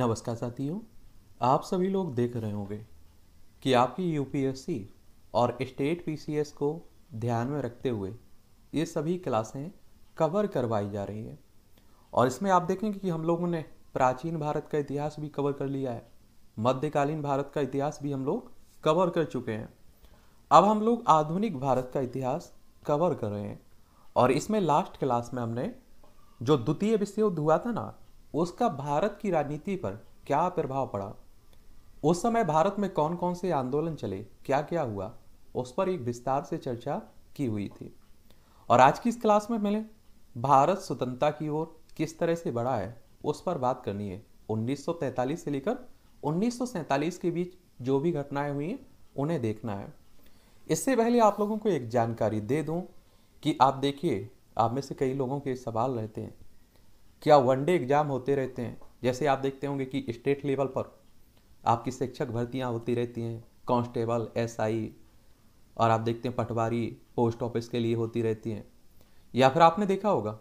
नमस्कार साथियों आप सभी लोग देख रहे होंगे कि आपकी यूपीएससी और स्टेट पीसीएस को ध्यान में रखते हुए ये सभी क्लासें कवर करवाई जा रही हैं और इसमें आप देखेंगे कि हम लोगों ने प्राचीन भारत का इतिहास भी कवर कर लिया है मध्यकालीन भारत का इतिहास भी हम लोग कवर कर चुके हैं अब हम लोग आधुनिक भारत का इतिहास कवर कर रहे हैं और इसमें लास्ट क्लास में हमने जो द्वितीय विश्व युद्ध हुआ था ना उसका भारत की राजनीति पर क्या प्रभाव पड़ा उस समय भारत में कौन कौन से आंदोलन चले क्या क्या हुआ उस पर एक विस्तार से चर्चा की हुई थी और आज की इस क्लास में मैंने भारत स्वतंत्रता की ओर किस तरह से बढ़ा है उस पर बात करनी है 1945 से लेकर 1947 के बीच जो भी घटनाएं हुई हैं उन्हें देखना है इससे पहले आप लोगों को एक जानकारी दे दूं कि आप देखिए आप में से कई लोगों के सवाल रहते हैं क्या वनडे एग्ज़ाम होते रहते हैं जैसे आप देखते होंगे कि स्टेट लेवल पर आपकी शिक्षक भर्तियाँ होती रहती हैं कांस्टेबल एसआई और आप देखते हैं पटवारी पोस्ट ऑफिस के लिए होती रहती हैं या फिर आपने देखा होगा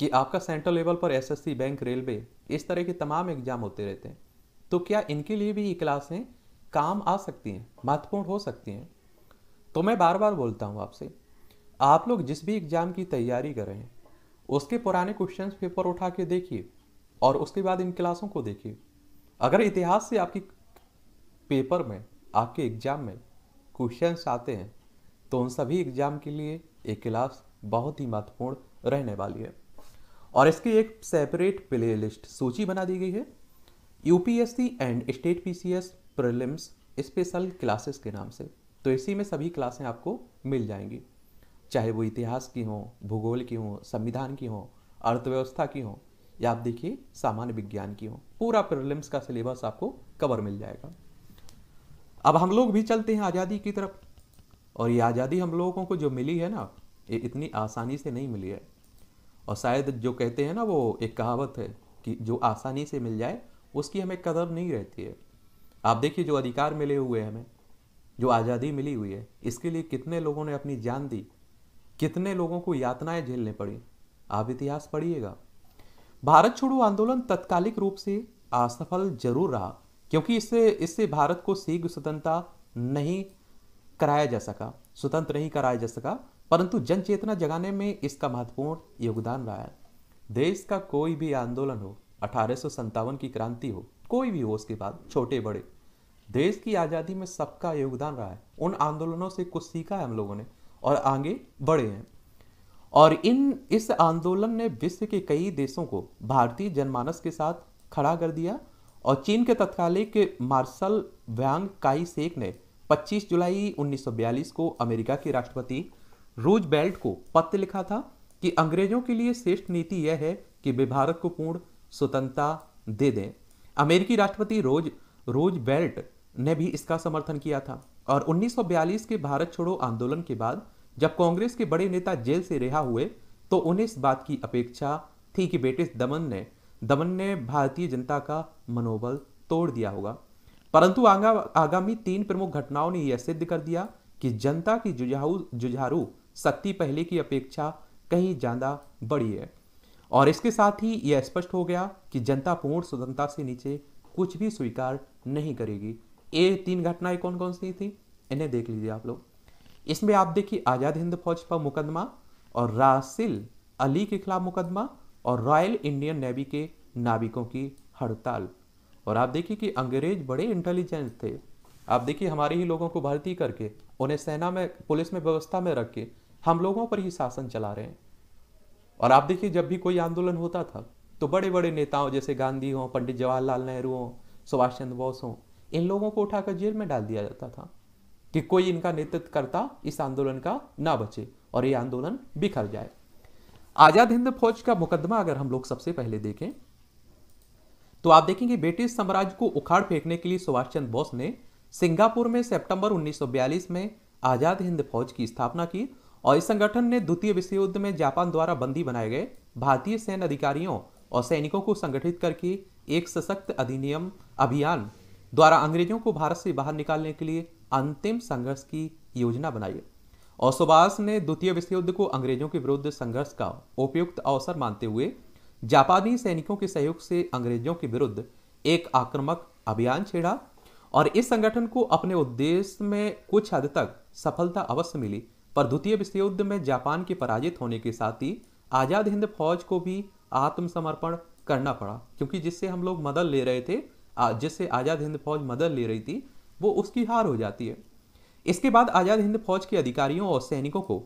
कि आपका सेंट्रल लेवल पर एसएससी बैंक रेलवे इस तरह के तमाम एग्ज़ाम होते रहते हैं तो क्या इनके लिए भी ये क्लासें काम आ सकती हैं महत्वपूर्ण हो सकती हैं तो मैं बार बार बोलता हूँ आपसे आप लोग जिस भी एग्ज़ाम की तैयारी कर रहे हैं उसके पुराने क्वेश्चन पेपर उठा के देखिए और उसके बाद इन क्लासों को देखिए अगर इतिहास से आपकी पेपर में आपके एग्जाम में क्वेश्चन आते हैं तो उन सभी एग्जाम के लिए एक क्लास बहुत ही महत्वपूर्ण रहने वाली है और इसकी एक सेपरेट प्ले लिस्ट सूची बना दी गई है UPSC and state PCS prelims special classes के नाम से तो इसी में सभी क्लासें आपको मिल जाएंगी चाहे वो इतिहास की हों भूगोल की हों संविधान की हों अर्थव्यवस्था की हों या आप देखिए सामान्य विज्ञान की हों पूरा प्रिलिम्स का सिलेबस आपको कवर मिल जाएगा अब हम लोग भी चलते हैं आज़ादी की तरफ और ये आज़ादी हम लोगों को जो मिली है ना ये इतनी आसानी से नहीं मिली है और शायद जो कहते हैं ना वो एक कहावत है कि जो आसानी से मिल जाए उसकी हमें कदर नहीं रहती है आप देखिए जो अधिकार मिले हुए हैं हमें जो आज़ादी मिली हुई है इसके लिए कितने लोगों ने अपनी जान दी कितने लोगों को यातनाएं झेलने पड़ी आप इतिहास पढ़िएगा भारत छोड़ो आंदोलन तत्कालिक रूप से असफल जरूर रहा क्योंकि इससे इससे भारत को शीघ्र स्वतंत्रता नहीं कराया जा सका स्वतंत्र नहीं कराया जा सका परंतु जन चेतना जगाने में इसका महत्वपूर्ण योगदान रहा है देश का कोई भी आंदोलन हो अठारह की क्रांति हो कोई भी हो उसके बाद छोटे बड़े देश की आज़ादी में सबका योगदान रहा है उन आंदोलनों से कुछ सीखा है हम लोगों ने और आगे बढ़े हैं और इन इस आंदोलन ने विश्व के कई देशों को भारतीय जनमानस के साथ खड़ा कर दिया और चीन के तत्कालिक मार्शल व्यांग काई सेक ने 25 जुलाई 1942 को अमेरिका के राष्ट्रपति रूज बेल्ट को पत्र लिखा था कि अंग्रेजों के लिए श्रेष्ठ नीति यह है कि वे भारत को पूर्ण स्वतंत्रता दे दें अमेरिकी राष्ट्रपति रोज रोज बेल्ट ने भी इसका समर्थन किया था और 1942 के भारत छोड़ो आंदोलन के बाद जब कांग्रेस के बड़े नेता जेल से रिहा हुए तो उन्हें इस बात की अपेक्षा थी कि बेटे दमन ने दमन ने भारतीय जनता का मनोबल तोड़ दिया होगा परंतु आगा, आगामी तीन प्रमुख घटनाओं ने यह सिद्ध कर दिया कि जनता की जुझाऊ जुझारू शक्ति पहले की अपेक्षा कहीं ज़्यादा बड़ी है और इसके साथ ही यह स्पष्ट हो गया कि जनता पूर्ण स्वतंत्रता से नीचे कुछ भी स्वीकार नहीं करेगी ये तीन घटनाएं कौन कौन सी थी इन्हें देख लीजिए आप लोग इसमें आप देखिए आज़ाद हिंद फौज पर मुकदमा और रासिल अली के खिलाफ मुकदमा और रॉयल इंडियन नेवी के नाविकों की हड़ताल और आप देखिए कि अंग्रेज बड़े इंटेलिजेंट थे आप देखिए हमारे ही लोगों को भर्ती करके उन्हें सेना में पुलिस में व्यवस्था में रख के हम लोगों पर ही शासन चला रहे हैं और आप देखिए जब भी कोई आंदोलन होता था तो बड़े बड़े नेताओं जैसे गांधी हों पंडित जवाहरलाल नेहरू हों सुभाष चंद्र बोस हों इन लोगों को उठाकर जेल में डाल दिया जाता था कि कोई इनका नेतृत्व करता इस आंदोलन का ना बचे और ये आंदोलन बिखर जाए आजाद हिंद फौज का मुकदमा अगर हम लोग सबसे पहले देखें तो आप देखेंगे ब्रिटिश साम्राज्य को उखाड़ फेंकने के लिए सुभाष चंद्र बोस ने सिंगापुर में सितंबर 1942 में आजाद हिंद फौज की स्थापना की और इस संगठन ने द्वितीय विश्व युद्ध में जापान द्वारा बंदी बनाए गए भारतीय सैन्य अधिकारियों और सैनिकों को संगठित करके एक सशक्त अधिनियम अभियान द्वारा अंग्रेजों को भारत से बाहर निकालने के लिए अंतिम संघर्ष की योजना बनाई सुभाष ने द्वितीय विश्व युद्ध को अंग्रेजों के विरुद्ध संघर्ष का उपयुक्त अवसर मानते हुए जापानी सैनिकों के सहयोग से अंग्रेजों के विरुद्ध एक आक्रामक अभियान छेड़ा और इस संगठन को अपने उद्देश्य में कुछ हद तक सफलता अवश्य मिली पर द्वितीय विश्व युद्ध में जापान के पराजित होने के साथ ही आज़ाद हिंद फौज को भी आत्मसमर्पण करना पड़ा क्योंकि जिससे हम लोग मदद ले रहे थे जिससे आज़ाद हिंद फौज मदद ले रही थी वो उसकी हार हो जाती है इसके बाद आज़ाद हिंद फौज के अधिकारियों और सैनिकों को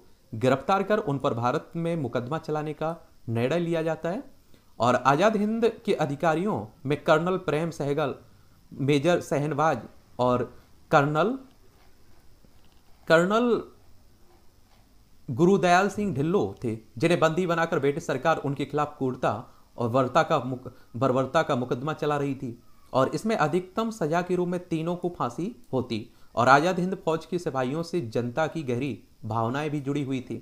गिरफ्तार कर उन पर भारत में मुकदमा चलाने का निर्णय लिया जाता है और आज़ाद हिंद के अधिकारियों में कर्नल प्रेम सहगल मेजर सहनवाज और कर्नल कर्नल गुरुदयाल सिंह ढिल्लो थे जिन्हें बंदी बनाकर ब्रिटिश सरकार उनके खिलाफ क्रूरता और वर्ता का मुक बर्बरता का मुकदमा चला रही थी और इसमें अधिकतम सजा के रूप में तीनों को फांसी होती और आज़ाद हिंद फौज की सिपाहियों से जनता की गहरी भावनाएं भी जुड़ी हुई थी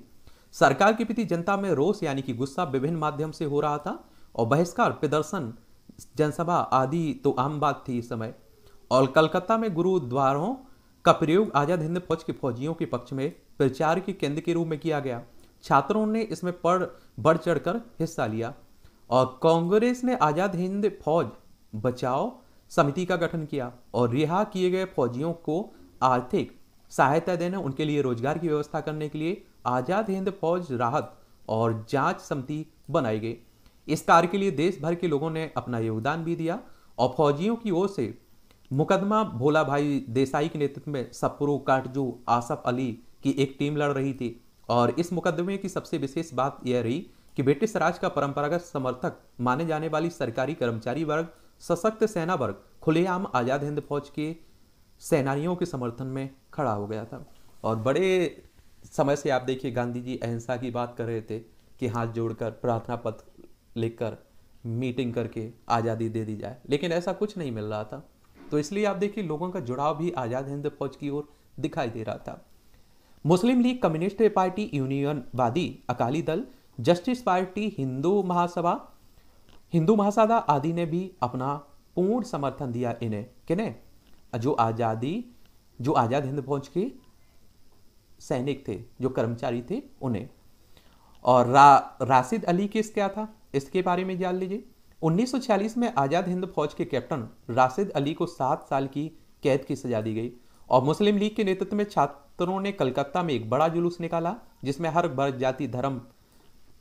सरकार के प्रति जनता में रोष यानी कि गुस्सा विभिन्न माध्यम से हो रहा था और बहिष्कार प्रदर्शन जनसभा आदि तो आम बात थी इस समय और कलकत्ता में गुरुद्वारों का प्रयोग आज़ाद हिंद फौज के फौजियों के पक्ष में प्रचार के केंद्र के रूप में किया गया छात्रों ने इसमें पढ़ बढ़ चढ़कर हिस्सा लिया और कांग्रेस ने आज़ाद हिंद फौज बचाओ समिति का गठन किया और रिहा किए गए फौजियों को आर्थिक सहायता देना उनके लिए रोजगार की व्यवस्था करने के लिए आज़ाद हिंद फौज राहत और जांच समिति बनाई गई इस कार्य के लिए देश भर के लोगों ने अपना योगदान भी दिया और फौजियों की ओर से मुकदमा भोला भाई देसाई के नेतृत्व में सपरू काटजू आसफ अली की एक टीम लड़ रही थी और इस मुकदमे की सबसे विशेष बात यह रही कि ब्रिटिश राज का परंपरागत समर्थक माने जाने वाली सरकारी कर्मचारी वर्ग सशक्त सेना वर्ग खुलेआम आज़ाद हिंद फौज के सेनानियों के समर्थन में खड़ा हो गया था और बड़े समय से आप देखिए गांधी जी अहिंसा की बात कर रहे थे कि हाथ जोड़कर प्रार्थना पत्र लिखकर मीटिंग करके आज़ादी दे दी जाए लेकिन ऐसा कुछ नहीं मिल रहा था तो इसलिए आप देखिए लोगों का जुड़ाव भी आज़ाद हिंद फौज की ओर दिखाई दे रहा था मुस्लिम लीग कम्युनिस्ट पार्टी यूनियनवादी अकाली दल जस्टिस पार्टी हिंदू महासभा हिंदू महासाधा आदि ने भी अपना पूर्ण समर्थन दिया इन्हें किन्हें जो आज़ादी जो आज़ाद हिंद फौज के सैनिक थे जो कर्मचारी थे उन्हें और रा, राशिद अली केस क्या था इसके बारे में जान लीजिए 1946 में आज़ाद हिंद फौज के कैप्टन राशिद अली को सात साल की कैद की सजा दी गई और मुस्लिम लीग के नेतृत्व में छात्रों ने कलकत्ता में एक बड़ा जुलूस निकाला जिसमें हर वर्ग जाति धर्म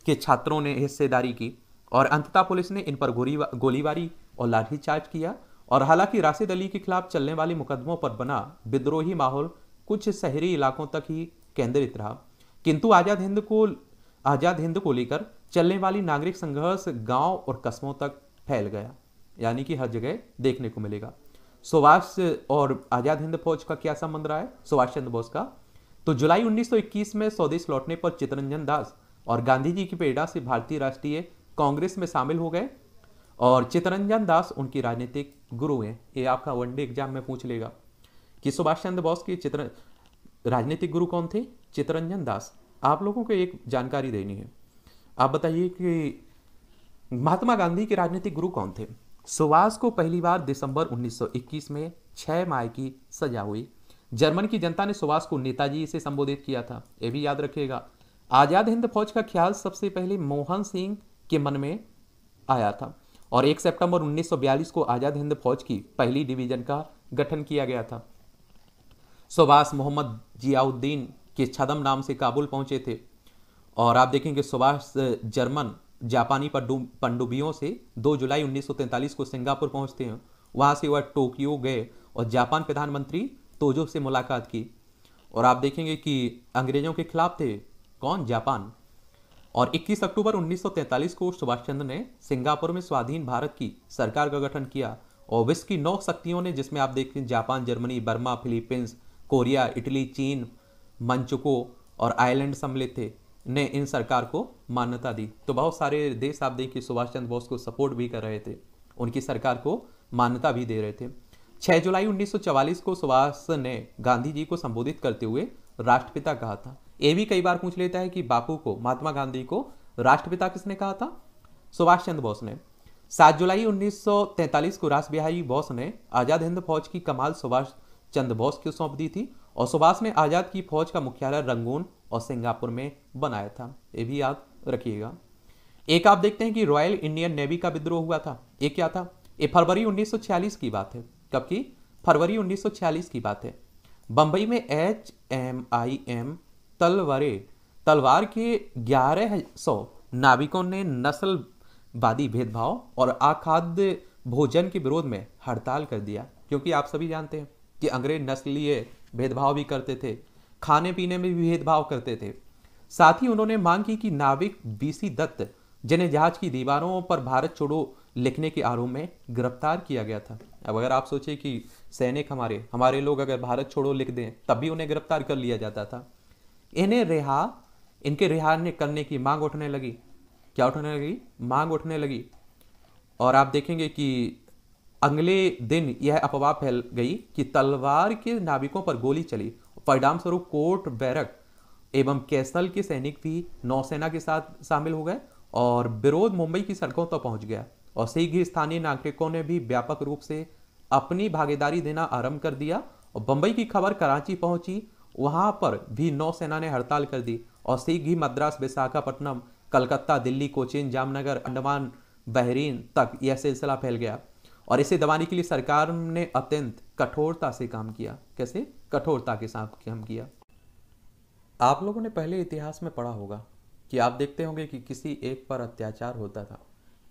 के छात्रों ने हिस्सेदारी की और अंततः पुलिस ने इन पर गोलीबारी और लाठीचार्ज किया और हालांकि राशिद अली के खिलाफ चलने वाले मुकदमों पर बना विद्रोही माहौल कुछ शहरी इलाकों तक ही केंद्रित रहा किंतु आज़ाद हिंद को आज़ाद हिंद को लेकर चलने वाली नागरिक संघर्ष गांव और कस्बों तक फैल गया यानी कि हर जगह देखने को मिलेगा सुभाष और आज़ाद हिंद फौज का क्या संबंध रहा है सुभाष चंद्र बोस का तो जुलाई 1921 में स्वदेश लौटने पर चितरंजन दास और गांधी जी की प्रेरणा से भारतीय राष्ट्रीय कांग्रेस में शामिल हो गए और चितरंजन दास उनकी राजनीतिक गुरु हैं ये आपका वनडे एग्जाम में पूछ लेगा कि सुभाष चंद्र बोस के चित्र राजनीतिक गुरु कौन थे चितरंजन दास आप लोगों को एक जानकारी देनी है आप बताइए कि महात्मा गांधी के राजनीतिक गुरु कौन थे सुभाष को पहली बार दिसंबर 1921 में 6 माह की सजा हुई जर्मन की जनता ने सुभाष को नेताजी से संबोधित किया था यह भी याद रखिएगा आज़ाद हिंद फौज का ख्याल सबसे पहले मोहन सिंह के मन में आया था और 1 सितंबर 1942 को आज़ाद हिंद फौज की पहली डिवीजन का गठन किया गया था सुभाष मोहम्मद जियाउद्दीन के छदम नाम से काबुल पहुंचे थे और आप देखेंगे सुभाष जर्मन जापानी पनडुब्बियों से 2 जुलाई 1943 को सिंगापुर पहुंचते हैं वहां से वह टोक्यो गए और जापान प्रधानमंत्री तोजो से मुलाकात की और आप देखेंगे कि अंग्रेजों के खिलाफ थे कौन जापान और 21 अक्टूबर 1943 को सुभाष चंद्र ने सिंगापुर में स्वाधीन भारत की सरकार का गठन किया और विश्व की नौ शक्तियों ने जिसमें आप देखते हैं Japan Germany Burma Philippines Korea Italy चीन मंचुको और आयरलैंड सम्मिलित थे ने इन सरकार को मान्यता दी तो बहुत सारे देश आप देखिए सुभाष चंद्र बोस को सपोर्ट भी कर रहे थे उनकी सरकार को मान्यता भी दे रहे थे 6 जुलाई 1944 को सुभाष ने गांधी जी को संबोधित करते हुए राष्ट्रपिता कहा था ये भी कई बार पूछ लेता है कि बापू को महात्मा गांधी को राष्ट्रपिता किसने कहा था सुभाष चंद्र बोस ने सात जुलाई 1943 को रास बिहारी बोस ने आज़ाद हिंद फौज की कमाल सुभाष चंद्र बोस को सौंप दी थी और सुभाष ने आज़ाद की फौज का मुख्यालय रंगून और सिंगापुर में बनाया था ये भी याद रखिएगा एक आप देखते हैं कि रॉयल इंडियन नेवी का विद्रोह हुआ था ये क्या था ये फरवरी 1946 की बात है कब की फरवरी 1946 की बात है बंबई में एच एम आई एम तलवारे तलवार के ग्यारह सौ नाविकों ने नस्लवादी भेदभाव और आखाद्य भोजन के विरोध में हड़ताल कर दिया क्योंकि आप सभी जानते हैं कि अंग्रेज नस्लीय भेदभाव भी करते थे खाने पीने में भी भेदभाव करते थे साथ ही उन्होंने मांग की कि नाविक बीसी दत्त जिन्हें जहाज की दीवारों पर भारत छोड़ो लिखने के आरोप में गिरफ्तार किया गया था अब अगर आप सोचें कि सैनिक हमारे हमारे लोग अगर भारत छोड़ो लिख दें तब भी उन्हें गिरफ्तार कर लिया जाता था इन्हें रिहा इनके रिहा करने की मांग उठने लगी क्या उठने लगी मांग उठने लगी और आप देखेंगे कि अगले दिन यह अफवाह फैल गई कि तलवार के नाविकों पर गोली चली परिणाम स्वरूप कोट बैरक एवं कैसल के सैनिक भी नौसेना के साथ शामिल हो गए और विरोध मुंबई की सड़कों तक तो पहुंच गया और शीघ्र स्थानीय नागरिकों ने भी व्यापक रूप से अपनी भागीदारी देना आरंभ कर दिया और बंबई की खबर कराची पहुंची वहां पर भी नौसेना ने हड़ताल कर दी और शीघ्र ही मद्रास विशाखापट्टनम कलकत्ता दिल्ली कोचिन जामनगर अंडमान बहरीन तक यह सिलसिला फैल गया और इसे दबाने के लिए सरकार ने अत्यंत कठोरता से काम किया कैसे कठोरता के साथ काम किया आप लोगों ने पहले इतिहास में पढ़ा होगा कि आप देखते होंगे कि किसी एक पर अत्याचार होता था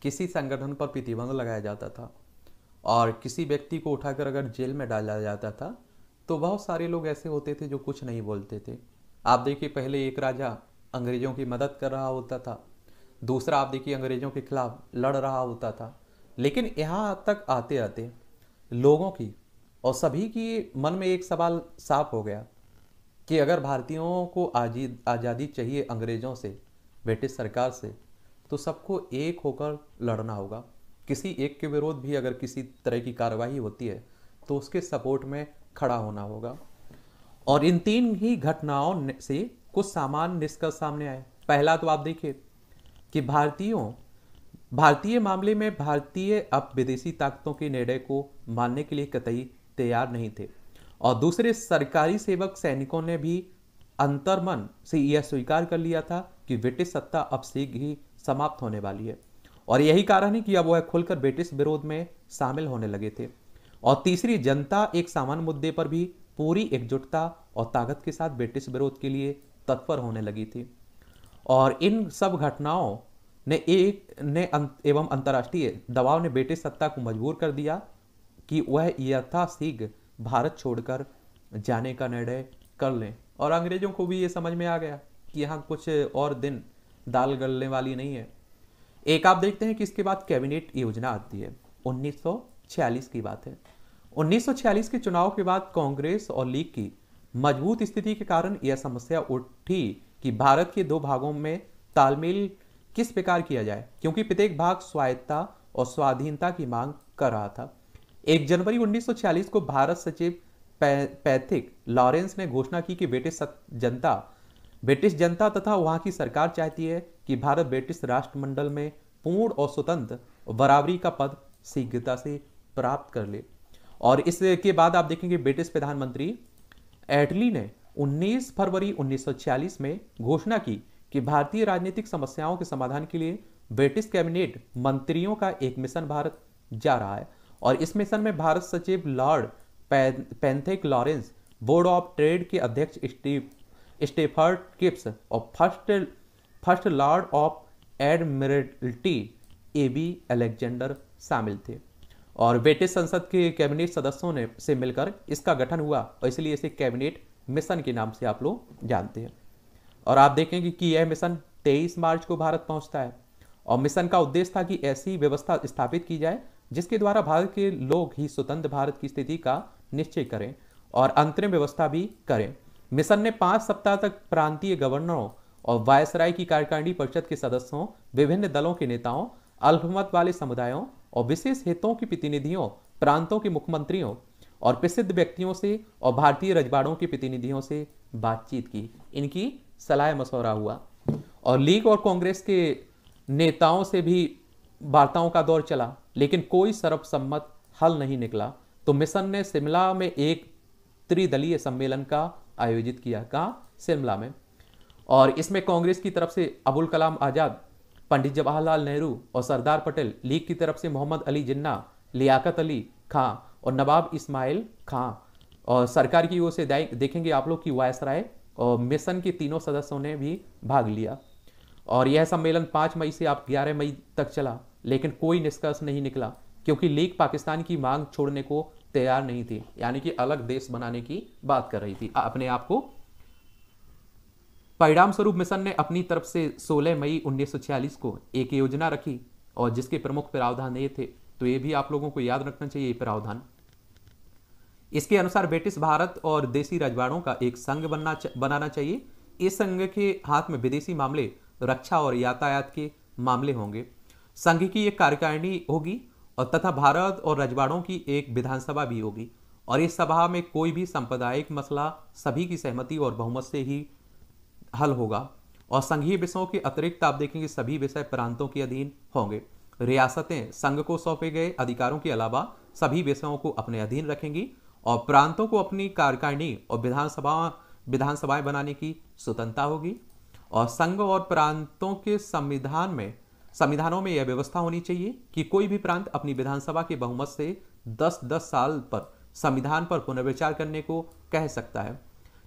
किसी संगठन पर प्रतिबंध लगाया जाता था और किसी व्यक्ति को उठाकर अगर जेल में डाला जाता था तो बहुत सारे लोग ऐसे होते थे जो कुछ नहीं बोलते थे आप देखिए पहले एक राजा अंग्रेज़ों की मदद कर रहा होता था दूसरा आप देखिए अंग्रेज़ों के खिलाफ लड़ रहा होता था लेकिन यहाँ तक आते आते लोगों की और सभी की मन में एक सवाल साफ हो गया कि अगर भारतीयों को आजी आज़ादी चाहिए अंग्रेज़ों से ब्रिटिश सरकार से तो सबको एक होकर लड़ना होगा किसी एक के विरोध भी अगर किसी तरह की कार्रवाई होती है तो उसके सपोर्ट में खड़ा होना होगा और इन तीन ही घटनाओं से कुछ सामान्य निष्कर्ष सामने आए पहला तो आप देखिए कि भारतीयों भारतीय मामले में भारतीय अब विदेशी ताकतों के निर्णय को मानने के लिए कतई तैयार नहीं थे और दूसरे सरकारी सेवक सैनिकों ने भी अंतर्मन से यह स्वीकार कर लिया था कि ब्रिटिश सत्ता अब शीघ्र ही समाप्त होने वाली है और यही कारण है कि अब वह खुलकर ब्रिटिश विरोध में शामिल होने लगे थे और तीसरी जनता एक सामान्य मुद्दे पर भी पूरी एकजुटता और ताकत के साथ ब्रिटिश विरोध के लिए तत्पर होने लगी थी और इन सब घटनाओं ने एक ने अंत, एवं अंतर्राष्ट्रीय दबाव ने ब्रिटिश सत्ता को मजबूर कर दिया कि वह यथाशीघ्र भारत छोड़कर जाने का निर्णय कर लें और अंग्रेजों को भी ये समझ में आ गया कि यहाँ कुछ और दिन दाल गलने वाली नहीं है एक आप देखते हैं कि इसके बाद कैबिनेट योजना आती है 1946 की बात है 1946 के चुनाव के बाद कांग्रेस और लीग की मजबूत स्थिति के कारण यह समस्या उठी कि भारत के दो भागों में तालमेल किस प्रकार किया जाए क्योंकि प्रत्येक भाग स्वायत्ता और स्वाधीनता की मांग कर रहा था एक जनवरी 1946 को भारत सचिव पैथिक लॉरेंस ने घोषणा की कि ब्रिटिश जनता ब्रिटिश जनता तथा वहां की सरकार चाहती है कि भारत ब्रिटिश राष्ट्रमंडल में पूर्ण और स्वतंत्र बराबरी का पद शीघ्रता से प्राप्त कर ले और इसके बाद आप देखेंगे ब्रिटिश प्रधानमंत्री एटली ने 19 फरवरी 1946 में घोषणा की कि भारतीय राजनीतिक समस्याओं के समाधान के लिए ब्रिटिश कैबिनेट मंत्रियों का एक मिशन भारत जा रहा है और इस मिशन में भारत सचिव lord Pethick Lawrence board of trade के अध्यक्ष स्टेफर्ड किप्स और first first lord of admiralty A B Alexander शामिल थे और ब्रिटिश संसद के कैबिनेट सदस्यों ने से मिलकर इसका गठन हुआ और इसलिए इसे कैबिनेट मिशन के नाम से आप लोग जानते हैं और आप देखेंगे कि यह मिशन 23 मार्च को भारत पहुंचता है और मिशन का उद्देश्य था कि ऐसी व्यवस्था स्थापित की जाए जिसके द्वारा भारत के लोग ही स्वतंत्र भारत की स्थिति का निश्चय करें और अंतरिम व्यवस्था भी करें मिशन ने पाँच सप्ताह तक प्रांतीय गवर्नरों और वायसराय की कार्यकारिणी परिषद के सदस्यों विभिन्न दलों के नेताओं अल्पमत वाले समुदायों और विशेष हितों की प्रतिनिधियों प्रांतों के मुख्यमंत्रियों और प्रसिद्ध व्यक्तियों से और भारतीय रजवाड़ों के प्रतिनिधियों से बातचीत की इनकी सलाह मशवरा हुआ और लीग और कांग्रेस के नेताओं से भी वार्ताओं का दौर चला लेकिन कोई सर्वसम्मत हल नहीं निकला तो मिशन ने शिमला में एक त्रिदलीय सम्मेलन का आयोजित किया कहा शिमला में और इसमें कांग्रेस की तरफ से अबुल कलाम आज़ाद पंडित जवाहरलाल नेहरू और सरदार पटेल लीग की तरफ से मोहम्मद अली जिन्ना लियाकत अली खां और नवाब इस्माइल खां और सरकार की ओर से देखेंगे आप लोग वायस वायसराय और मिशन के तीनों सदस्यों ने भी भाग लिया और यह सम्मेलन पाँच मई से आप ग्यारह मई तक चला लेकिन कोई निष्कर्ष नहीं निकला क्योंकि लीग पाकिस्तान की मांग छोड़ने को तैयार नहीं थी यानी कि अलग देश बनाने की बात कर रही थी अपने आप को परिणाम स्वरूप मिशन ने अपनी तरफ से 16 मई 1946 को एक योजना रखी और जिसके प्रमुख प्रावधान ये थे तो ये भी आप लोगों को याद रखना चाहिए ये प्रावधान इसके अनुसार ब्रिटिश भारत और देशी रजवाड़ों का एक संघ बनना बनाना चाहिए इस संघ के हाथ में विदेशी मामले रक्षा और यातायात के मामले होंगे संघ की एक कार्यकारिणी होगी और तथा भारत और रजवाड़ों की एक विधानसभा भी होगी और इस सभा में कोई भी सांप्रदायिक मसला सभी की सहमति और बहुमत से ही हल होगा और संघीय विषयों के अतिरिक्त आप देखेंगे सभी विषय प्रांतों के अधीन होंगे रियासतें संघ को सौंपे गए अधिकारों के अलावा सभी विषयों को अपने अधीन रखेंगी और प्रांतों को अपनी कार्यकारिणी और विधानसभा विधानसभाएं बनाने की स्वतंत्रता होगी और संघ और प्रांतों के संविधान में संविधानों में यह व्यवस्था होनी चाहिए कि कोई भी प्रांत अपनी विधानसभा के बहुमत से 10-10 साल पर संविधान पर पुनर्विचार करने को कह सकता है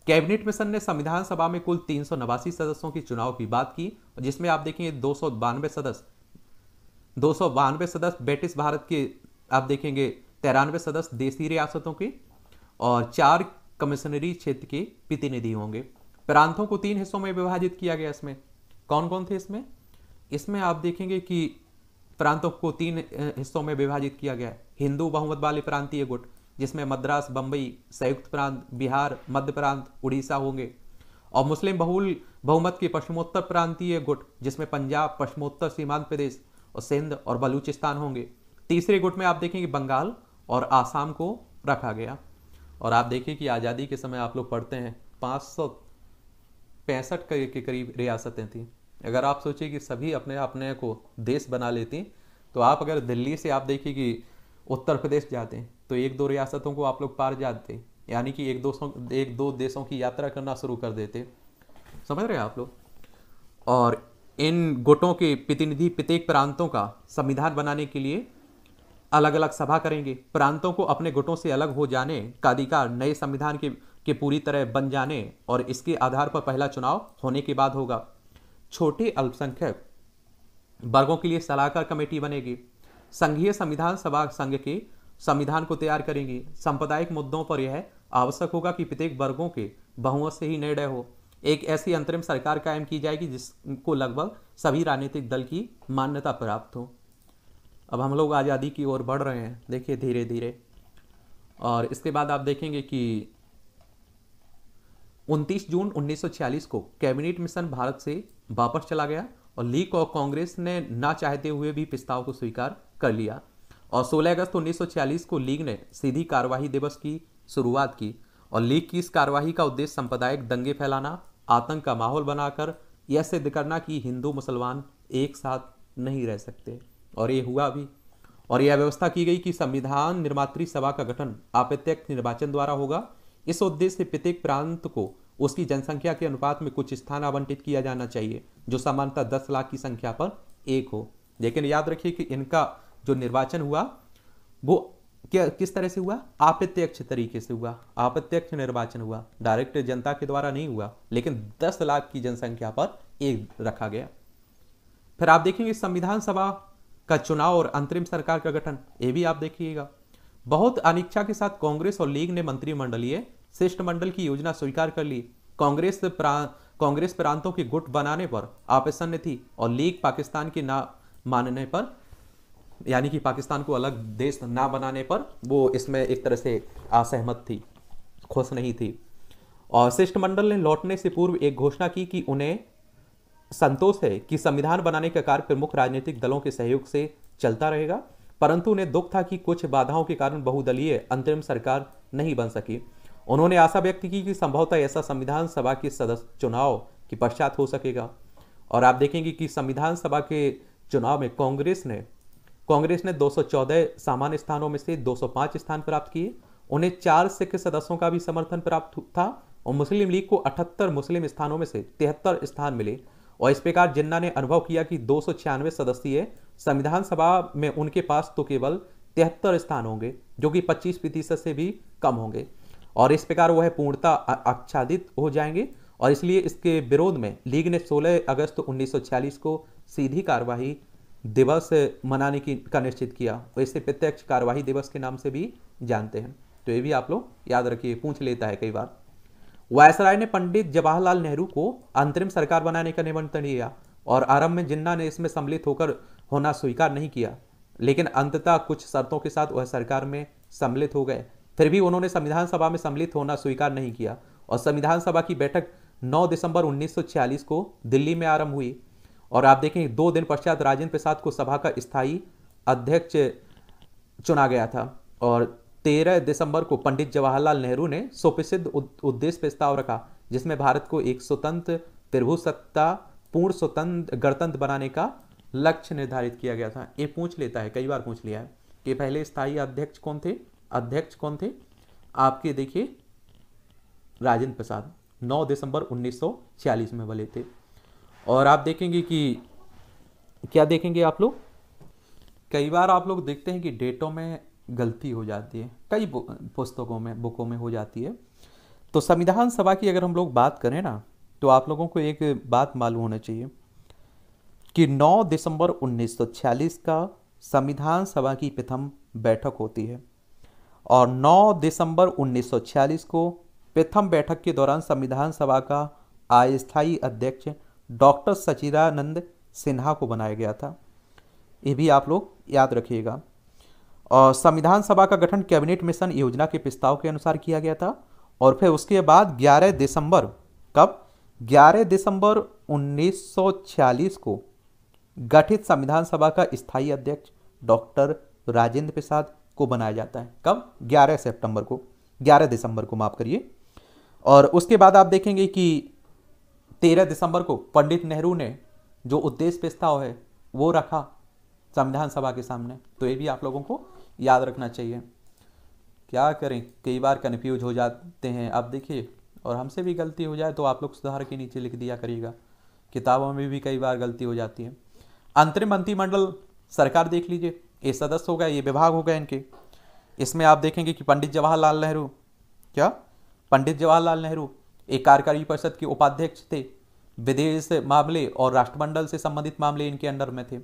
कैबिनेट मिशन ने संविधान सभा में कुल तीन सदस्यों की चुनाव की बात की जिसमें आप देखेंगे दो सदस्य दो सदस्य ब्रिटिश भारत के आप देखेंगे तिरानवे सदस्य देशी रियासतों के और चार कमिश्नरी क्षेत्र के प्रतिनिधि होंगे प्रांतों को तीन हिस्सों में विभाजित किया गया इसमें कौन कौन थे इसमें इसमें आप देखेंगे कि प्रांतों को तीन हिस्सों में विभाजित किया गया है हिंदू बहुमत वाले प्रांतीय गुट जिसमें मद्रास बम्बई संयुक्त प्रांत बिहार मध्य प्रांत उड़ीसा होंगे और मुस्लिम बहुल बहुमत की पश्चिमोत्तर प्रांतीय गुट जिसमें पंजाब पश्चिमोत्तर सीमांत प्रदेश और सिंध और बलूचिस्तान होंगे तीसरे गुट में आप देखेंगे बंगाल और आसाम को रखा गया और आप देखिए कि आज़ादी के समय आप लोग पढ़ते हैं पाँच सौ पैंसठ के करीब रियासतें थीं अगर आप सोचिए कि सभी अपने अपने को देश बना लेती तो आप अगर दिल्ली से आप देखिए कि उत्तर प्रदेश जाते हैं तो एक दो रियासतों को आप लोग पार जाते यानी कि एक दो एक दो देशों की यात्रा करना शुरू कर देते समझ रहे हैं आप लोग और इन गुटों के प्रतिनिधि प्रत्येक प्रांतों का संविधान बनाने के लिए अलग अलग सभा करेंगे प्रांतों को अपने गुटों से अलग हो जाने का अधिकार नए संविधान के के पूरी तरह बन जाने और इसके आधार पर पहला चुनाव होने के बाद होगा छोटे अल्पसंख्यक वर्गों के लिए सलाहकार कमेटी बनेगी संघीय संविधान सभा संघ के संविधान को तैयार करेंगे सांप्रदायिक मुद्दों पर यह आवश्यक होगा कि प्रत्येक वर्गों के बहुमत से ही निर्णय हो एक ऐसी अंतरिम सरकार कायम की जाएगी जिसको लगभग सभी राजनीतिक दल की मान्यता प्राप्त हो अब हम लोग आज़ादी की ओर बढ़ रहे हैं देखिए धीरे धीरे और इसके बाद आप देखेंगे कि 29 जून 1946 को कैबिनेट मिशन भारत से वापस चला गया और लीग और कांग्रेस ने ना चाहते हुए भी प्रस्ताव को स्वीकार कर लिया और 16 अगस्त 1946 को लीग ने सीधी कार्यवाही दिवस की शुरुआत की और लीग की इस कार्यवाही का उद्देश्य सांप्रदायिक दंगे फैलाना आतंक का माहौल बनाकर यह सिद्ध करना कि हिंदू मुसलमान एक साथ नहीं रह सकते और ये हुआ भी और यह व्यवस्था की गई कि संविधान निर्मात्री सभा का गठन अप्रत्यक्ष निर्वाचन द्वारा होगा इस उद्देश्य से प्रत्येक प्रांत को उसकी जनसंख्या के अनुपात में कुछ स्थान आवंटित किया जाना चाहिए जो सामान्यतः दस लाख की संख्या पर एक हो लेकिन याद रखिए कि इनका जो निर्वाचन हुआ वो क्या किस तरह से हुआ आप्रत्यक्ष तरीके से हुआ आप्रत्यक्ष निर्वाचन हुआ डायरेक्ट जनता के द्वारा नहीं हुआ लेकिन 10 लाख की जनसंख्या पर एक रखा गया फिर आप देखेंगे संविधान सभा का चुनाव और अंतरिम सरकार का गठन ये भी आप देखिएगा बहुत अनिच्छा के साथ कांग्रेस और लीग ने मंत्रिमंडलीय शिष्टमंडल की योजना स्वीकार कर ली कांग्रेस कांग्रेस प्रांतों के गुट बनाने पर आपसन्न थी और लीग पाकिस्तान के ना मानने पर यानी कि पाकिस्तान को अलग देश ना बनाने पर वो इसमें एक तरह से असहमत थी खुश नहीं थी और शिष्टमंडल ने लौटने से पूर्व एक घोषणा की कि उन्हें संतोष है कि संविधान बनाने का कार्य प्रमुख राजनीतिक दलों के सहयोग से चलता रहेगा परंतु उन्हें दुख था कि कुछ बाधाओं के कारण बहुदलीय अंतरिम सरकार नहीं बन सकी उन्होंने आशा व्यक्त की कि संभवतः ऐसा संविधान सभा के सदस्य चुनाव के पश्चात हो सकेगा और आप देखेंगे कि संविधान सभा के चुनाव में कांग्रेस ने कांग्रेस ने 214 सामान्य स्थानों में से 205 स्थान प्राप्त किए उन्हें चार सिख सदस्यों का भी समर्थन प्राप्त था और मुस्लिम लीग को 78 मुस्लिम स्थानों में से तिहत्तर स्थान मिले और इस प्रकार जिन्ना ने अनुभव किया कि दो सदस्यीय संविधान सभा में उनके पास तो केवल तिहत्तर स्थान होंगे जो कि पच्चीस प्रतिशत से भी कम होंगे और इस प्रकार वह पूर्णता आच्छादित हो जाएंगे और इसलिए इसके विरोध में लीग ने 16 अगस्त 1946 को सीधी कार्यवाही दिवस मनाने की का निश्चित किया वैसे प्रत्यक्ष कार्यवाही दिवस के नाम से भी जानते हैं तो ये भी आप लोग याद रखिए पूछ लेता है कई बार वायसराय ने पंडित जवाहरलाल नेहरू को अंतरिम सरकार बनाने का निमंत्रण दिया और आरंभ में जिन्ना ने इसमें सम्मिलित होकर होना स्वीकार नहीं किया लेकिन अंततः कुछ शर्तों के साथ वह सरकार में सम्मिलित हो गए फिर भी उन्होंने संविधान सभा में सम्मिलित होना स्वीकार नहीं किया और संविधान सभा की बैठक 9 दिसंबर 1946 को दिल्ली में आरंभ हुई और आप देखें दो दिन पश्चात राजेंद्र प्रसाद को सभा का स्थायी अध्यक्ष चुना गया था और तेरह दिसंबर को पंडित जवाहरलाल नेहरू ने सुप्रसिद्ध उद्देश्य प्रस्ताव रखा जिसमें भारत को एक स्वतंत्र त्रिभुज सत्ता पूर्ण स्वतंत्र गणतंत्र बनाने का लक्ष्य निर्धारित किया गया था ये पूछ लेता है कई बार पूछ लिया है कि पहले स्थायी अध्यक्ष कौन थे अध्यक्ष कौन थे आपके देखिए राजेंद्र प्रसाद 9 दिसंबर 1946 में बने थे और आप देखेंगे कि क्या देखेंगे आप लोग कई बार आप लोग देखते हैं कि डेटों में गलती हो जाती है कई पुस्तकों में बुकों में हो जाती है तो संविधान सभा की अगर हम लोग बात करें ना तो आप लोगों को एक बात मालूम होना चाहिए कि 9 दिसंबर 1946 का संविधान सभा की प्रथम बैठक होती है और 9 दिसंबर 1946 को प्रथम बैठक के दौरान संविधान सभा का अस्थायी अध्यक्ष डॉक्टर सचिदानंद सिन्हा को बनाया गया था ये भी आप लोग याद रखिएगा और संविधान सभा का गठन कैबिनेट मिशन योजना के प्रस्ताव के अनुसार किया गया था और फिर उसके बाद 11 दिसंबर कब 11 दिसंबर 1946 को गठित संविधान सभा का स्थायी अध्यक्ष डॉक्टर राजेंद्र प्रसाद को बनाया जाता है कब 11 सितंबर को 11 दिसंबर को माफ करिए और उसके बाद आप देखेंगे कि तेरह दिसंबर को पंडित नेहरू ने जो उद्देश्य प्रस्ताव है वो रखा संविधान सभा के सामने तो ये भी आप लोगों को याद रखना चाहिए क्या करें कई बार कन्फ्यूज हो जाते हैं आप देखिए और हमसे भी गलती हो जाए तो आप लोग सुधार के नीचे लिख दिया करिएगा किताबों में भी कई बार गलती हो जाती है अंतरिम मंत्रिमंडल सरकार देख लीजिए ये सदस्य हो गए ये विभाग हो गए इनके इसमें आप देखेंगे कि पंडित जवाहरलाल नेहरू क्या पंडित जवाहरलाल नेहरू एक कार्यकारी परिषद के उपाध्यक्ष थे विदेश मामले और राष्ट्रमंडल से संबंधित मामले इनके अंडर में थे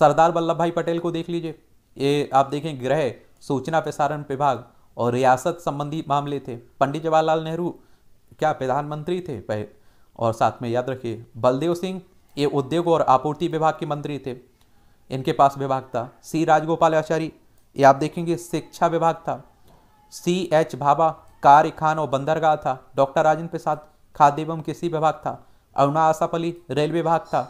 सरदार वल्लभ भाई पटेल को देख लीजिए ये आप देखें गृह सूचना प्रसारण विभाग और रियासत संबंधी मामले थे पंडित जवाहरलाल नेहरू क्या प्रधानमंत्री थे पहले और साथ में याद रखिए बलदेव सिंह ये उद्योग और आपूर्ति विभाग के मंत्री थे इनके पास विभाग था सी राजगोपाल आचार्य ये आप देखेंगे शिक्षा विभाग था सी एच भाभा कार्य खान और बंदरगाह था डॉक्टर राजेंद्र प्रसाद खाद्य एवं कृषि विभाग था अरुणा आसाफ अली रेल विभाग था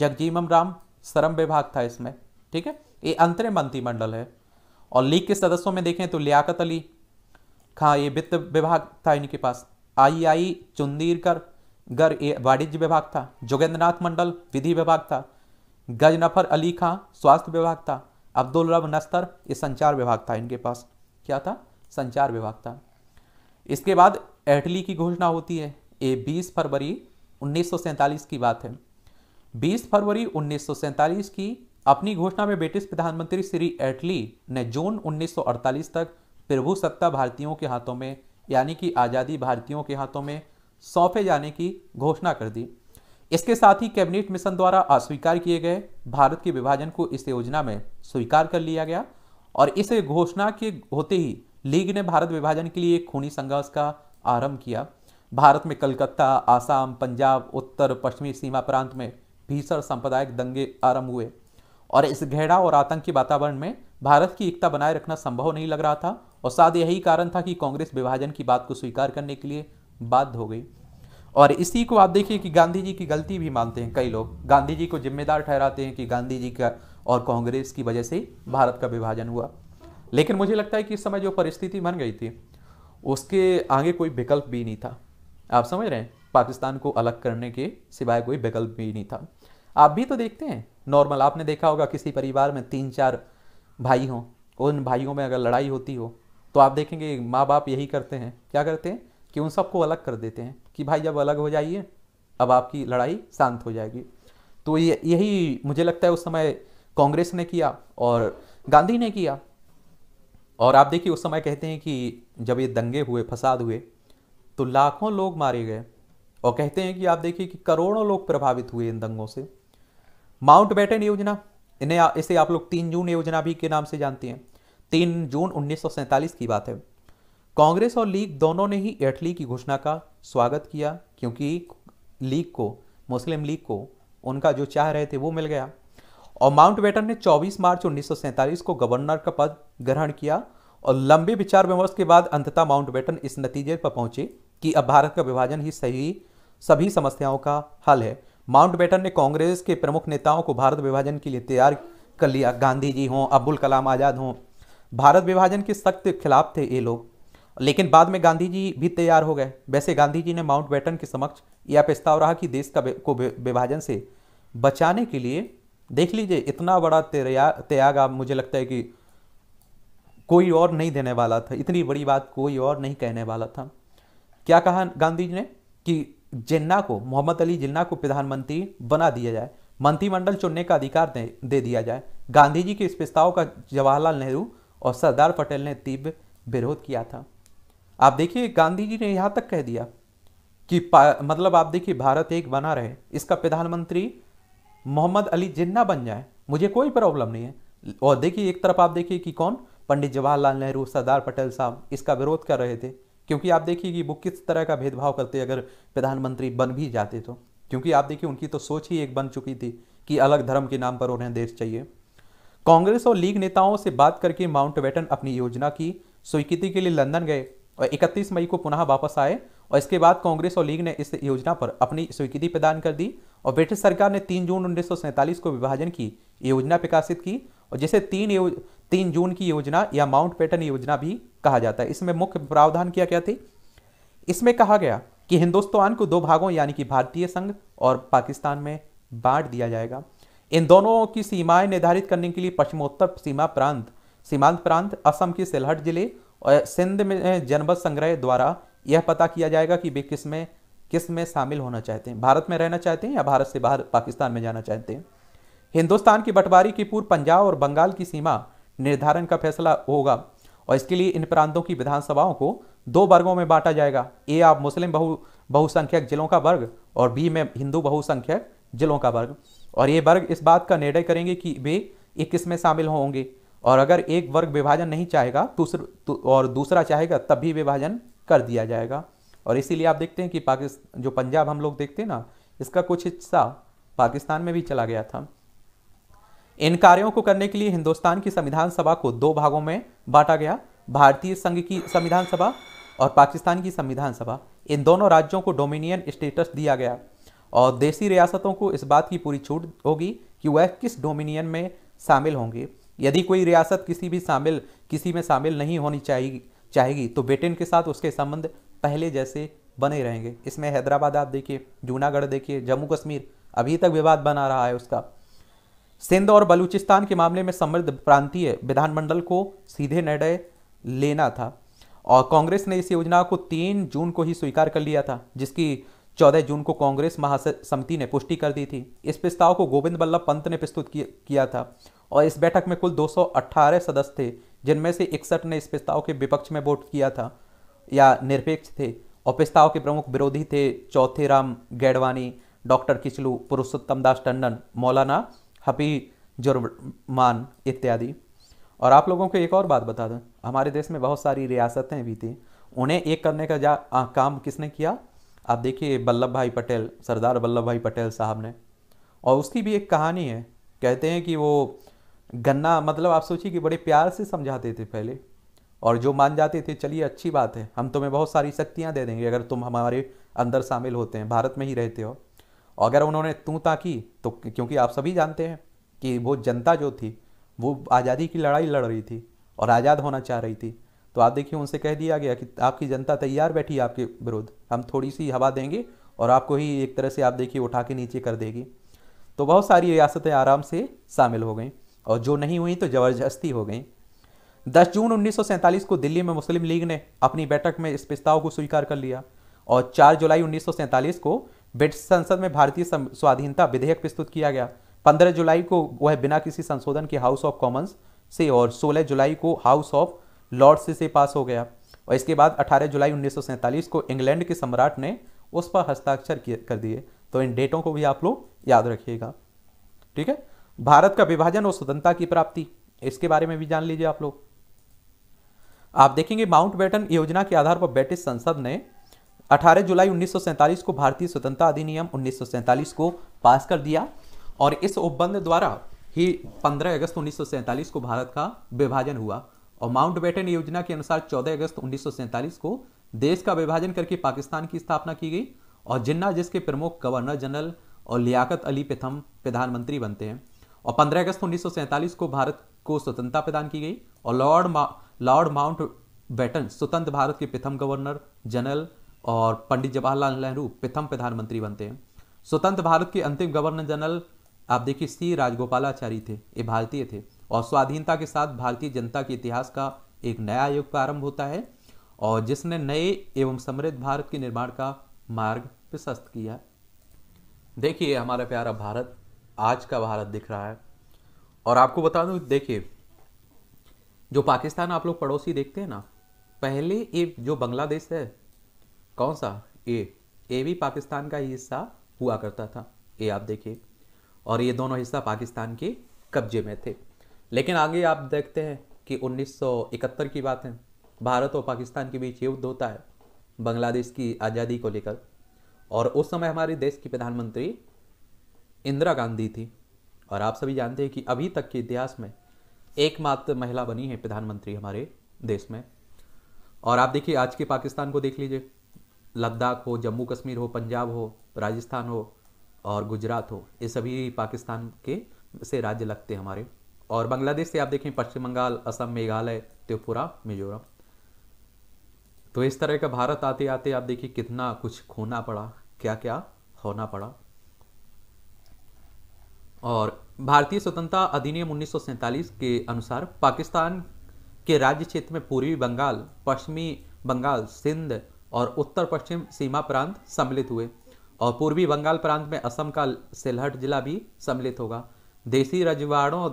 जगजीवम राम श्रम विभाग था इसमें ठीक है ये अंतरिम मंत्रिमंडल है और लीग के सदस्यों में देखें तो लियाकत अली खां ये वित्त विभाग था इनके पास आई आई चुंदीरकर गर ये वाणिज्य विभाग था जोगेंद्रनाथ मंडल विधि विभाग था गजनफर अली खां स्वास्थ्य विभाग था अब्दुल रब नस्तर ये संचार विभाग था इनके पास क्या था संचार विभाग था इसके बाद एटली की घोषणा होती है ये 20 फरवरी 1947 की बात है 20 फरवरी 1947 की अपनी घोषणा में ब्रिटिश प्रधानमंत्री श्री एटली ने जून 1948 तक प्रभु सत्ता भारतीयों के हाथों में यानी कि आज़ादी भारतीयों के हाथों में सौंपे जाने की घोषणा कर दी इसके साथ ही कैबिनेट मिशन द्वारा अस्वीकार किए गए भारत के विभाजन को इस योजना में स्वीकार कर लिया गया और इस घोषणा के होते ही लीग ने भारत विभाजन के लिए खूनी संघर्ष का आरंभ किया भारत में कलकत्ता आसाम पंजाब उत्तर पश्चिमी सीमा प्रांत में भीषण सांप्रदायिक दंगे आरंभ हुए और इस गहरा और आतंकी वातावरण में भारत की एकता बनाए रखना संभव नहीं लग रहा था और शायद यही कारण था कि कांग्रेस विभाजन की बात को स्वीकार करने के लिए बाध्य हो गई और इसी को आप देखिए कि गांधी जी की गलती भी मानते हैं कई लोग गांधी जी को जिम्मेदार ठहराते हैं कि गांधी जी का और कांग्रेस की वजह से भारत का विभाजन हुआ लेकिन मुझे लगता है कि इस समय जो परिस्थिति बन गई थी उसके आगे कोई विकल्प भी नहीं था आप समझ रहे हैं पाकिस्तान को अलग करने के सिवाय कोई विकल्प भी नहीं था आप भी तो देखते हैं नॉर्मल आपने देखा होगा किसी परिवार में तीन चार भाई हों उन भाइयों में अगर लड़ाई होती हो तो आप देखेंगे माँ बाप यही करते हैं क्या करते हैं कि उन सबको अलग कर देते हैं कि भाई जब अलग हो जाइए अब आपकी लड़ाई शांत हो जाएगी तो ये यही मुझे लगता है उस समय कांग्रेस ने किया और गांधी ने किया और आप देखिए उस समय कहते हैं कि जब ये दंगे हुए फसाद हुए तो लाखों लोग मारे गए और कहते हैं कि आप देखिए कि करोड़ों लोग प्रभावित हुए इन दंगों से माउंट बैटन योजना इन्हें इसे आप लोग तीन जून योजना भी के नाम से जानते हैं तीन जून उन्नीस की बात है कांग्रेस और लीग दोनों ने ही एटली की घोषणा का स्वागत किया क्योंकि लीग को मुस्लिम लीग को उनका जो चाह रहे थे वो मिल गया और माउंटबेटन ने 24 मार्च उन्नीस को गवर्नर का पद ग्रहण किया और लंबे विचार विमर्श के बाद अंततः माउंटबेटन इस नतीजे पर पहुंचे कि अब भारत का विभाजन ही सही सभी समस्याओं का हल है माउंटबेटन ने कांग्रेस के प्रमुख नेताओं को भारत विभाजन के लिए तैयार कर लिया गांधी जी हों अब्दुल कलाम आज़ाद हों भारत विभाजन के सख्त खिलाफ थे ये लोग लेकिन बाद में गांधी जी भी तैयार हो गए वैसे गांधी जी ने माउंटबेटन के समक्ष यह प्रस्ताव रहा कि देश का को विभाजन से बचाने के लिए देख लीजिए इतना बड़ा त्याग आप मुझे लगता है कि कोई और नहीं देने वाला था इतनी बड़ी बात कोई और नहीं कहने वाला था क्या कहा गांधी जी ने कि जिन्ना को मोहम्मद अली जिन्ना को प्रधानमंत्री बना दिया जाए मंत्रिमंडल चुनने का अधिकार दे, दे दिया जाए गांधी जी के इस प्रस्ताव का जवाहरलाल नेहरू और सरदार पटेल ने तीव्र विरोध किया था आप देखिए गांधी जी ने यहाँ तक कह दिया कि मतलब आप देखिए भारत एक बना रहे इसका प्रधानमंत्री मोहम्मद अली जिन्ना बन जाए मुझे कोई प्रॉब्लम नहीं है और देखिए एक तरफ आप देखिए कि कौन पंडित जवाहरलाल नेहरू सरदार पटेल साहब इसका विरोध कर रहे थे क्योंकि आप देखिए कि वो किस तरह का भेदभाव करते अगर प्रधानमंत्री बन भी जाते तो क्योंकि आप देखिए उनकी तो सोच ही एक बन चुकी थी कि अलग धर्म के नाम पर उन्हें देश चाहिए कांग्रेस और लीग नेताओं से बात करके माउंट अपनी योजना की स्वीकृति के लिए लंदन गए और 31 मई को पुनः वापस आए और इसके बाद कांग्रेस और लीग ने इस योजना पर अपनी स्वीकृति प्रदान कर दी और ब्रिटिश सरकार ने 3 जून उन्नीस को विभाजन की योजना प्रकाशित की और जिसे तीन तीन जून की योजना या माउंट पैटर्न योजना भी कहा जाता है इसमें मुख्य प्रावधान किया क्या थे इसमें कहा गया कि हिंदुस्तान को दो भागों यानी कि भारतीय संघ और पाकिस्तान में बांट दिया जाएगा इन दोनों की सीमाएं निर्धारित करने के लिए पश्चिमोत्तर सीमा प्रांत सीमांत प्रांत असम के सिलहट जिले और सिंध में जनपद संग्रह द्वारा यह पता किया जाएगा कि वे किस में किस में शामिल होना चाहते हैं भारत में रहना चाहते हैं या भारत से बाहर पाकिस्तान में जाना चाहते हैं हिंदुस्तान की बंटवारी की पूर्व पंजाब और बंगाल की सीमा निर्धारण का फैसला होगा और इसके लिए इन प्रांतों की विधानसभाओं को दो वर्गों में बांटा जाएगा ए आप मुस्लिम बहु बहुसंख्यक जिलों का वर्ग और बी में हिंदू बहुसंख्यक जिलों का वर्ग और ये वर्ग इस बात का निर्णय करेंगे कि वे ये किस में शामिल होंगे और अगर एक वर्ग विभाजन नहीं चाहेगा दूसर तु, और दूसरा चाहेगा तब भी विभाजन कर दिया जाएगा और इसीलिए आप देखते हैं कि पाकिस्तान जो पंजाब हम लोग देखते हैं ना इसका कुछ हिस्सा पाकिस्तान में भी चला गया था इन कार्यों को करने के लिए हिंदुस्तान की संविधान सभा को दो भागों में बांटा गया भारतीय संघ की संविधान सभा और पाकिस्तान की संविधान सभा इन दोनों राज्यों को डोमिनियन स्टेटस दिया गया और देसी रियासतों को इस बात की पूरी छूट होगी कि वह किस डोमिनियन में शामिल होंगे यदि कोई रियासत किसी भी शामिल किसी में शामिल नहीं होनी चाहिए चाहेगी तो ब्रिटेन के साथ उसके संबंध पहले जैसे बने रहेंगे इसमें हैदराबाद आप देखिए जूनागढ़ देखिए जम्मू कश्मीर अभी तक विवाद बना रहा है उसका सिंध और बलूचिस्तान के मामले में समृद्ध प्रांतीय विधानमंडल को सीधे निर्णय लेना था और कांग्रेस ने इस योजना को तीन जून को ही स्वीकार कर लिया था जिसकी चौदह जून को कांग्रेस महासमिति ने पुष्टि कर दी थी इस प्रस्ताव को गोविंद वल्लभ पंत ने प्रस्तुत किया था और इस बैठक में कुल 218 सदस्य थे जिनमें से इकसठ ने इस प्रस्ताव के विपक्ष में वोट किया था या निरपेक्ष थे और प्रस्ताव के प्रमुख विरोधी थे चौथे राम गैडवानी डॉक्टर किचलू पुरुषोत्तम दास टंडन मौलाना जुर्मान इत्यादि और आप लोगों को एक और बात बता दें हमारे देश में बहुत सारी रियासतें भी थी उन्हें एक करने का जा आ, काम किसने किया आप देखिए वल्लभ भाई पटेल सरदार वल्लभ भाई पटेल साहब ने और उसकी भी एक कहानी है कहते हैं कि वो गन्ना मतलब आप सोचिए कि बड़े प्यार से समझाते थे पहले और जो मान जाते थे चलिए अच्छी बात है हम तुम्हें बहुत सारी शक्तियाँ दे देंगे अगर तुम हमारे अंदर शामिल होते हैं भारत में ही रहते हो और अगर उन्होंने तू की तो क्योंकि आप सभी जानते हैं कि वो जनता जो थी वो आज़ादी की लड़ाई लड़ रही थी और आज़ाद होना चाह रही थी तो आप देखिए उनसे कह दिया गया कि आपकी जनता तैयार बैठी है आपके विरुद्ध हम थोड़ी सी हवा देंगे और आपको ही एक तरह से आप देखिए उठा के नीचे कर देगी तो बहुत सारी रियासतें आराम से शामिल हो गईं और जो नहीं हुई तो ज़बरदस्ती हो गई 10 जून 1947 को दिल्ली में मुस्लिम लीग ने अपनी बैठक में इस प्रस्ताव को स्वीकार कर लिया और 4 जुलाई 1947 को ब्रिटिश संसद में भारतीय स्वाधीनता विधेयक प्रस्तुत किया गया 15 जुलाई को वह बिना किसी संशोधन के हाउस ऑफ कॉमन्स से और 16 जुलाई को हाउस ऑफ लॉर्ड्स से पास हो गया और इसके बाद 18 जुलाई उन्नीस को इंग्लैंड के सम्राट ने उस पर हस्ताक्षर कर दिए तो इन डेटों को भी आप लोग याद रखिएगा ठीक है भारत का विभाजन और स्वतंत्रता की प्राप्ति इसके बारे में भी जान लीजिए आप लोग आप देखेंगे माउंट बैटन योजना के आधार पर ब्रिटिश संसद ने 18 जुलाई उन्नीस को भारतीय स्वतंत्रता अधिनियम उन्नीस को पास कर दिया और इस उपबंध द्वारा ही 15 अगस्त उन्नीस को भारत का विभाजन हुआ और माउंट बैटन योजना के अनुसार 14 अगस्त उन्नीस को देश का विभाजन करके पाकिस्तान की स्थापना की गई और जिन्ना जिसके प्रमुख गवर्नर जनरल और लियाकत अली प्रथम प्रधानमंत्री बनते हैं और 15 अगस्त उन्नीस को भारत को स्वतंत्रता प्रदान की गई और लॉर्ड मा, लॉर्ड माउंट बैटन स्वतंत्र भारत के प्रथम गवर्नर जनरल और पंडित जवाहरलाल नेहरू प्रथम प्रधानमंत्री बनते हैं स्वतंत्र भारत के अंतिम गवर्नर जनरल आप देखिए सी राजगोपालाचारी थे ये भारतीय थे और स्वाधीनता के साथ भारतीय जनता के इतिहास का एक नया युग प्रारंभ होता है और जिसने नए एवं समृद्ध भारत के निर्माण का मार्ग प्रशस्त किया देखिए हमारा प्यारा भारत आज का भारत दिख रहा है और आपको बता दूं देखिए जो पाकिस्तान आप लोग पड़ोसी देखते हैं ना पहले ये जो बांग्लादेश है कौन सा ए ए भी पाकिस्तान का ही हिस्सा हुआ करता था ये आप देखिए और ये दोनों हिस्सा पाकिस्तान के कब्जे में थे लेकिन आगे आप देखते हैं कि 1971 की बात है भारत और पाकिस्तान के बीच युद्ध होता है बांग्लादेश की आज़ादी को लेकर और उस समय हमारे देश की प्रधानमंत्री इंदिरा गांधी थी और आप सभी जानते हैं कि अभी तक के इतिहास में एकमात्र महिला बनी है प्रधानमंत्री हमारे देश में और आप देखिए आज के पाकिस्तान को देख लीजिए लद्दाख हो जम्मू कश्मीर हो पंजाब हो राजस्थान हो और गुजरात हो ये सभी पाकिस्तान के से राज्य लगते हैं हमारे और बांग्लादेश से आप देखें पश्चिम बंगाल असम मेघालय त्रिपुरा मिजोरम तो इस तरह का भारत आते आते आप देखिए कितना कुछ खोना पड़ा क्या क्या होना पड़ा और भारतीय स्वतंत्रता अधिनियम उन्नीस के अनुसार पाकिस्तान के राज्य क्षेत्र में पूर्वी बंगाल पश्चिमी बंगाल सिंध और उत्तर पश्चिम सीमा प्रांत सम्मिलित हुए और पूर्वी बंगाल प्रांत में असम का सिलहट जिला भी सम्मिलित होगा देशी रजवाड़ों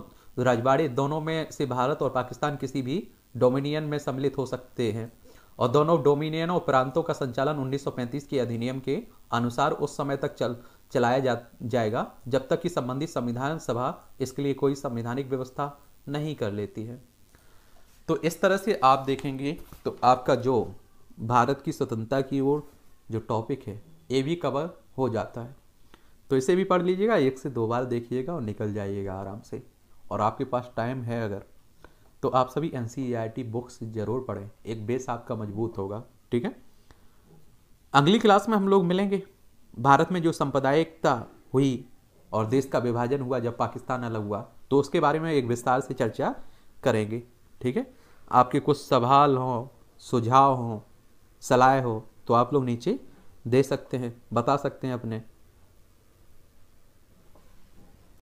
तो दोनों में से भारत और पाकिस्तान किसी भी डोमिनियन में सम्मिलित हो सकते हैं और दोनों डोमिनियनों प्रांतों का संचालन 1935 के अधिनियम के अनुसार उस समय तक चल चलाया जा जाएगा जब तक कि संबंधित संविधान सभा इसके लिए कोई संवैधानिक व्यवस्था नहीं कर लेती है तो इस तरह से आप देखेंगे तो आपका जो भारत की स्वतंत्रता की ओर जो टॉपिक है ये भी कवर हो जाता है तो इसे भी पढ़ लीजिएगा एक से दो बार देखिएगा और निकल जाइएगा आराम से और आपके पास टाइम है अगर तो आप सभी एन बुक्स ज़रूर पढ़ें एक बेस आपका मजबूत होगा ठीक है अगली क्लास में हम लोग मिलेंगे भारत में जो सांप्रदायिकता हुई और देश का विभाजन हुआ जब पाकिस्तान अलग हुआ तो उसके बारे में एक विस्तार से चर्चा करेंगे ठीक है आपके कुछ सवाल हों सुझाव हों सलाह हो तो आप लोग नीचे दे सकते हैं बता सकते हैं अपने